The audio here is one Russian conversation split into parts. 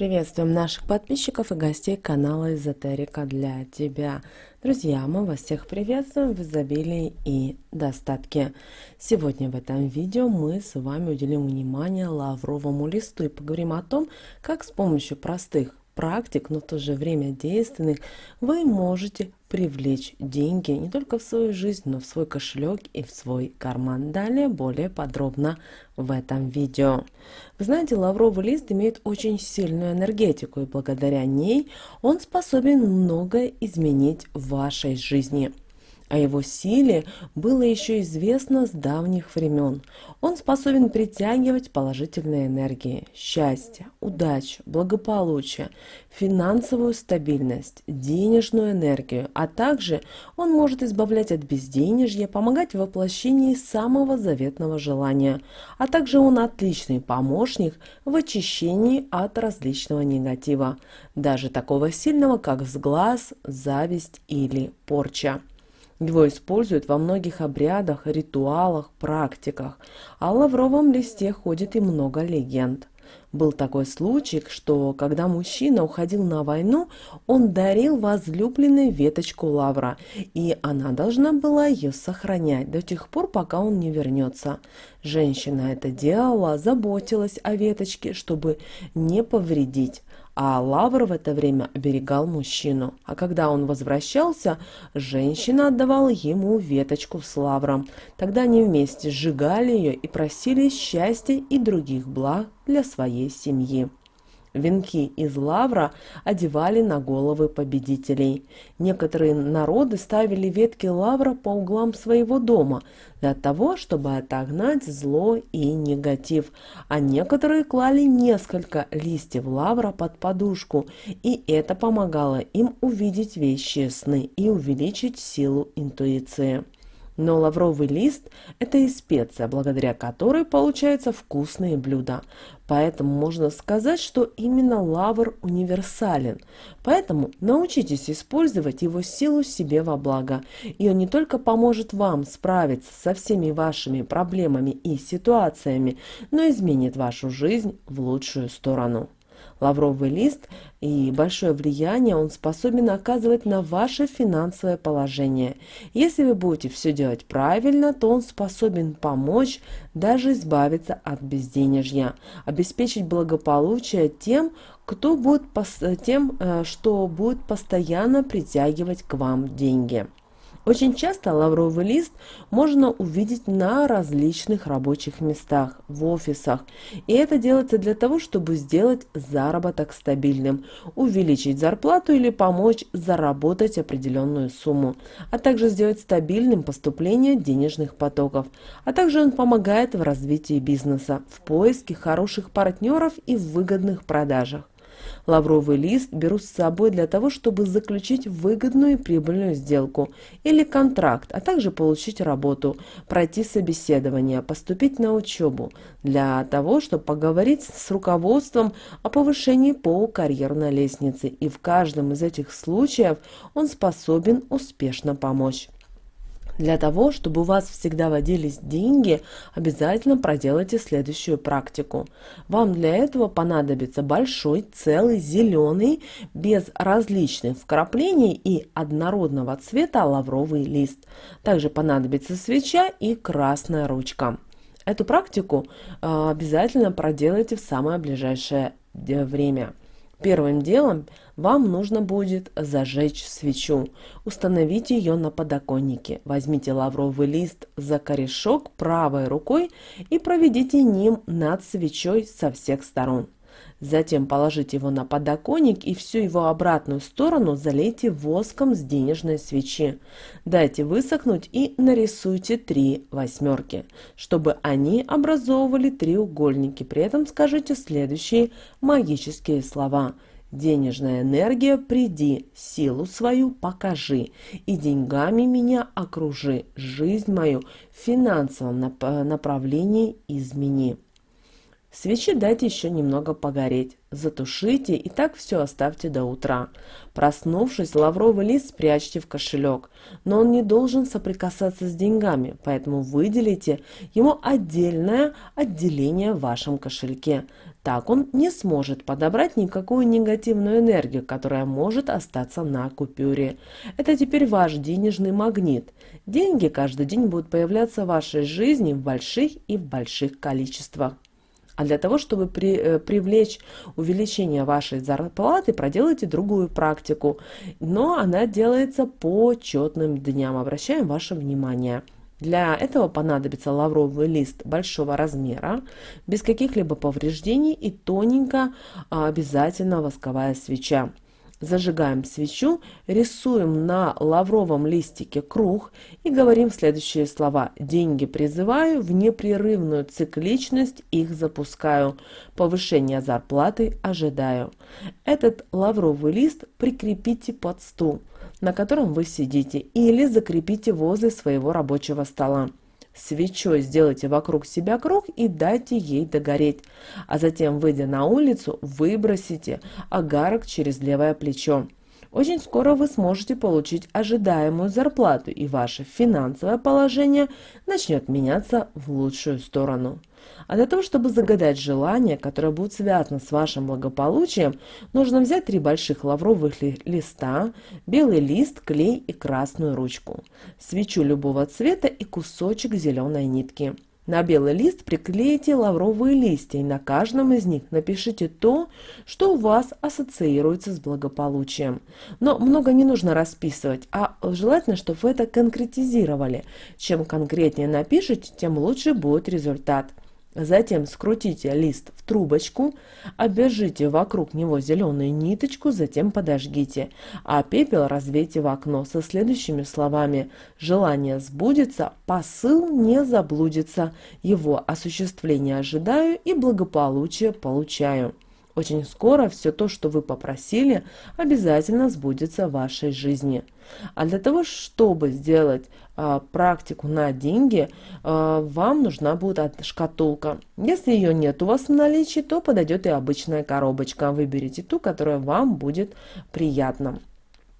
Приветствуем наших подписчиков и гостей канала Эзотерика для тебя. Друзья, мы вас всех приветствуем в изобилии и достатке. Сегодня в этом видео мы с вами уделим внимание лавровому листу и поговорим о том, как с помощью простых практик, но в то же время действенных, вы можете привлечь деньги не только в свою жизнь, но в свой кошелек и в свой карман. Далее более подробно в этом видео. Вы знаете, лавровый лист имеет очень сильную энергетику, и благодаря ней он способен многое изменить в вашей жизни. О а его силе было еще известно с давних времен. Он способен притягивать положительные энергии, счастье, удачу, благополучие, финансовую стабильность, денежную энергию, а также он может избавлять от безденежья, помогать в воплощении самого заветного желания, а также он отличный помощник в очищении от различного негатива, даже такого сильного, как взглаз, зависть или порча. Его используют во многих обрядах, ритуалах, практиках. О а лавровом листе ходит и много легенд. Был такой случай, что когда мужчина уходил на войну, он дарил возлюбленной веточку лавра, и она должна была ее сохранять до тех пор, пока он не вернется. Женщина это делала, заботилась о веточке, чтобы не повредить а Лавр в это время оберегал мужчину. А когда он возвращался, женщина отдавала ему веточку с лавром. Тогда они вместе сжигали ее и просили счастья и других благ для своей семьи. Венки из лавра одевали на головы победителей. Некоторые народы ставили ветки лавра по углам своего дома для того, чтобы отогнать зло и негатив, а некоторые клали несколько листьев лавра под подушку, и это помогало им увидеть вещи сны и увеличить силу интуиции. Но лавровый лист – это и специя, благодаря которой получаются вкусные блюда. Поэтому можно сказать, что именно лавр универсален. Поэтому научитесь использовать его силу себе во благо. И он не только поможет вам справиться со всеми вашими проблемами и ситуациями, но изменит вашу жизнь в лучшую сторону. Лавровый лист и большое влияние он способен оказывать на ваше финансовое положение. Если вы будете все делать правильно, то он способен помочь даже избавиться от безденежья, обеспечить благополучие тем, кто будет, тем, э, что будет постоянно притягивать к вам деньги. Очень часто лавровый лист можно увидеть на различных рабочих местах, в офисах. И это делается для того, чтобы сделать заработок стабильным, увеличить зарплату или помочь заработать определенную сумму, а также сделать стабильным поступление денежных потоков. А также он помогает в развитии бизнеса, в поиске хороших партнеров и в выгодных продажах. Лавровый лист беру с собой для того, чтобы заключить выгодную и прибыльную сделку или контракт, а также получить работу, пройти собеседование, поступить на учебу, для того, чтобы поговорить с руководством о повышении по карьерной лестнице. И в каждом из этих случаев он способен успешно помочь. Для того, чтобы у вас всегда водились деньги, обязательно проделайте следующую практику. Вам для этого понадобится большой, целый, зеленый, без различных вкраплений и однородного цвета лавровый лист. Также понадобится свеча и красная ручка. Эту практику а, обязательно проделайте в самое ближайшее э, время. Первым делом вам нужно будет зажечь свечу. Установите ее на подоконнике. Возьмите лавровый лист за корешок правой рукой и проведите ним над свечой со всех сторон. Затем положите его на подоконник и всю его обратную сторону залейте воском с денежной свечи. Дайте высохнуть и нарисуйте три восьмерки, чтобы они образовывали треугольники. При этом скажите следующие магические слова. Денежная энергия, приди, силу свою покажи, и деньгами меня окружи, жизнь мою в финансовом направлении измени. Свечи дайте еще немного погореть, затушите и так все оставьте до утра. Проснувшись, лавровый лист спрячьте в кошелек, но он не должен соприкасаться с деньгами, поэтому выделите ему отдельное отделение в вашем кошельке. Так он не сможет подобрать никакую негативную энергию, которая может остаться на купюре. Это теперь ваш денежный магнит. Деньги каждый день будут появляться в вашей жизни в больших и в больших количествах. А для того, чтобы при, э, привлечь увеличение вашей зарплаты, проделайте другую практику. Но она делается по четным дням. Обращаем ваше внимание. Для этого понадобится лавровый лист большого размера, без каких-либо повреждений и тоненькая обязательно восковая свеча. Зажигаем свечу, рисуем на лавровом листике круг и говорим следующие слова. Деньги призываю, в непрерывную цикличность их запускаю, повышение зарплаты ожидаю. Этот лавровый лист прикрепите под стул, на котором вы сидите, или закрепите возле своего рабочего стола свечой сделайте вокруг себя круг и дайте ей догореть, а затем, выйдя на улицу, выбросите огарок через левое плечо. Очень скоро вы сможете получить ожидаемую зарплату, и ваше финансовое положение начнет меняться в лучшую сторону. А для того, чтобы загадать желание, которое будет связано с вашим благополучием, нужно взять три больших лавровых ли листа, белый лист, клей и красную ручку, свечу любого цвета и кусочек зеленой нитки. На белый лист приклейте лавровые листья и на каждом из них напишите то, что у вас ассоциируется с благополучием. Но много не нужно расписывать, а желательно, чтобы вы это конкретизировали. Чем конкретнее напишите, тем лучше будет результат. Затем скрутите лист в трубочку, обвяжите вокруг него зеленую ниточку, затем подожгите, а пепел развейте в окно со следующими словами «Желание сбудется, посыл не заблудится, его осуществление ожидаю и благополучие получаю». Очень скоро все то, что вы попросили, обязательно сбудется в вашей жизни. А для того, чтобы сделать а, практику на деньги, а, вам нужна будет шкатулка. Если ее нет у вас в наличии, то подойдет и обычная коробочка. Выберите ту, которая вам будет приятна.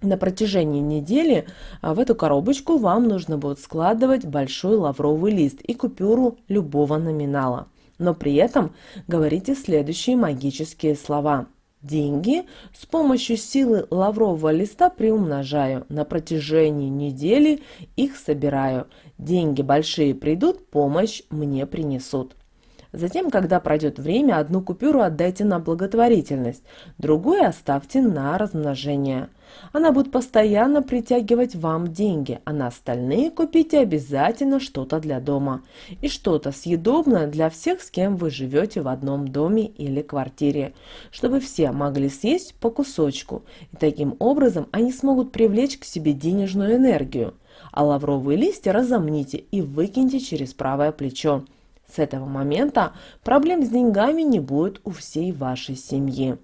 На протяжении недели а, в эту коробочку вам нужно будет складывать большой лавровый лист и купюру любого номинала но при этом говорите следующие магические слова. Деньги с помощью силы лаврового листа приумножаю. На протяжении недели их собираю. Деньги большие придут, помощь мне принесут. Затем, когда пройдет время, одну купюру отдайте на благотворительность, другую оставьте на размножение – она будет постоянно притягивать вам деньги, а на остальные купите обязательно что-то для дома и что-то съедобное для всех, с кем вы живете в одном доме или квартире, чтобы все могли съесть по кусочку, и таким образом они смогут привлечь к себе денежную энергию. А лавровые листья разомните и выкиньте через правое плечо. С этого момента проблем с деньгами не будет у всей вашей семьи.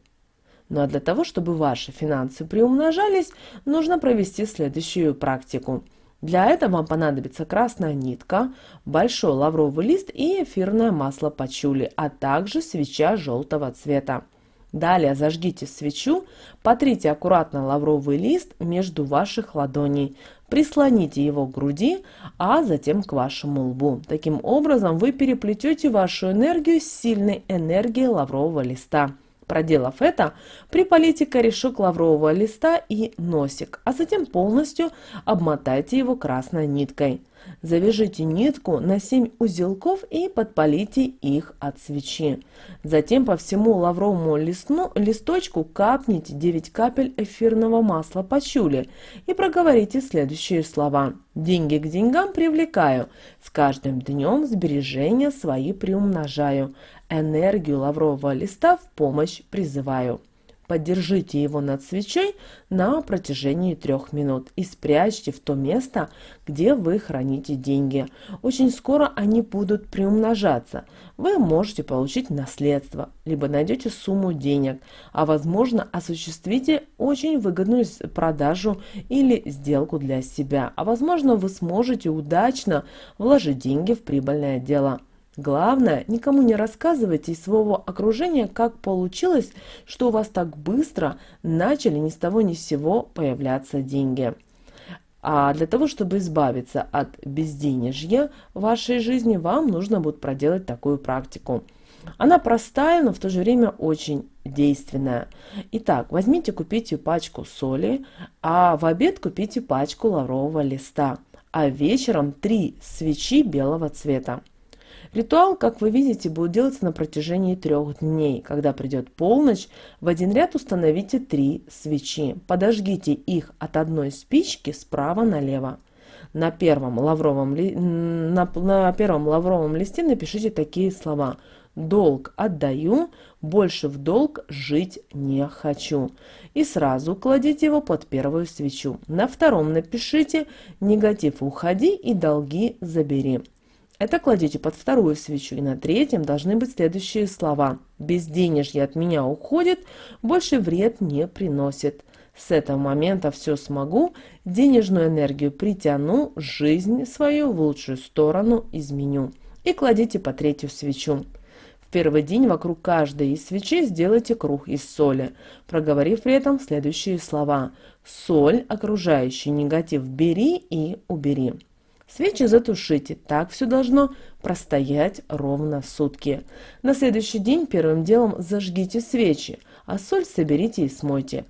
Ну а для того, чтобы ваши финансы приумножались, нужно провести следующую практику. Для этого вам понадобится красная нитка, большой лавровый лист и эфирное масло пачули, а также свеча желтого цвета. Далее зажгите свечу, потрите аккуратно лавровый лист между ваших ладоней, прислоните его к груди, а затем к вашему лбу. Таким образом вы переплетете вашу энергию с сильной энергией лаврового листа. Проделав это, приполите корешок лаврового листа и носик, а затем полностью обмотайте его красной ниткой. Завяжите нитку на 7 узелков и подпалите их от свечи. Затем по всему лавровому листну, листочку капните 9 капель эфирного масла пачули и проговорите следующие слова. Деньги к деньгам привлекаю, с каждым днем сбережения свои приумножаю, энергию лаврового листа в помощь призываю. Подержите его над свечой на протяжении трех минут и спрячьте в то место, где вы храните деньги. Очень скоро они будут приумножаться. Вы можете получить наследство, либо найдете сумму денег, а возможно осуществите очень выгодную продажу или сделку для себя. А возможно вы сможете удачно вложить деньги в прибыльное дело. Главное, никому не рассказывайте из своего окружения, как получилось, что у вас так быстро начали ни с того ни с сего появляться деньги. А для того, чтобы избавиться от безденежья в вашей жизни, вам нужно будет проделать такую практику. Она простая, но в то же время очень действенная. Итак, возьмите, купите пачку соли, а в обед купите пачку лаврового листа, а вечером три свечи белого цвета. Ритуал, как вы видите, будет делаться на протяжении трех дней. Когда придет полночь, в один ряд установите три свечи. Подожгите их от одной спички справа налево. На первом лавровом, ли... на... на первом лавровом листе напишите такие слова долг отдаю, больше в долг жить не хочу. И сразу кладите его под первую свечу. На втором напишите «Негатив уходи и долги забери». Это кладите под вторую свечу, и на третьем должны быть следующие слова. «Безденежье от меня уходит, больше вред не приносит. С этого момента все смогу, денежную энергию притяну, жизнь свою в лучшую сторону изменю». И кладите по третью свечу. В первый день вокруг каждой из свечей сделайте круг из соли, проговорив при этом следующие слова. «Соль, окружающий негатив, бери и убери». Свечи затушите, так все должно простоять ровно сутки. На следующий день первым делом зажгите свечи, а соль соберите и смойте.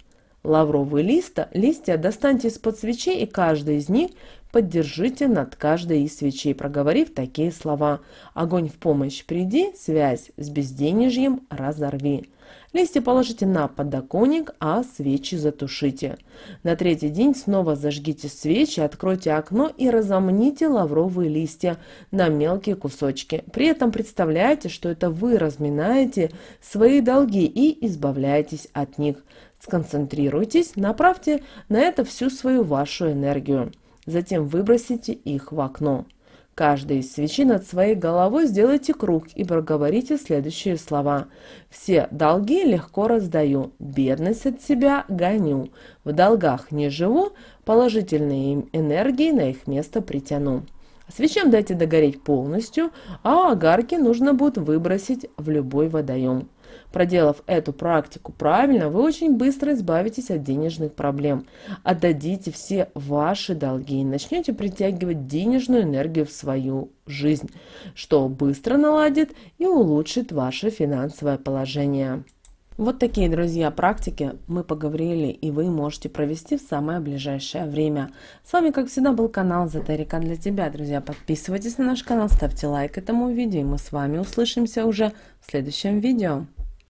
Лавровые листа, листья достаньте из-под свечей и каждый из них поддержите над каждой из свечей, проговорив такие слова. Огонь в помощь приди, связь с безденежьем разорви. Листья положите на подоконник, а свечи затушите. На третий день снова зажгите свечи, откройте окно и разомните лавровые листья на мелкие кусочки. При этом представляйте, что это вы разминаете свои долги и избавляетесь от них. Сконцентрируйтесь, направьте на это всю свою вашу энергию. Затем выбросите их в окно. Каждой из свечи над своей головой сделайте круг и проговорите следующие слова. «Все долги легко раздаю, бедность от себя гоню, в долгах не живу, положительные энергии на их место притяну». Свечам дайте догореть полностью, а огарки нужно будет выбросить в любой водоем. Проделав эту практику правильно, вы очень быстро избавитесь от денежных проблем. Отдадите все ваши долги и начнете притягивать денежную энергию в свою жизнь, что быстро наладит и улучшит ваше финансовое положение. Вот такие, друзья, практики мы поговорили и вы можете провести в самое ближайшее время. С вами, как всегда, был канал Эзотерика для тебя, друзья. Подписывайтесь на наш канал, ставьте лайк этому видео, и мы с вами услышимся уже в следующем видео.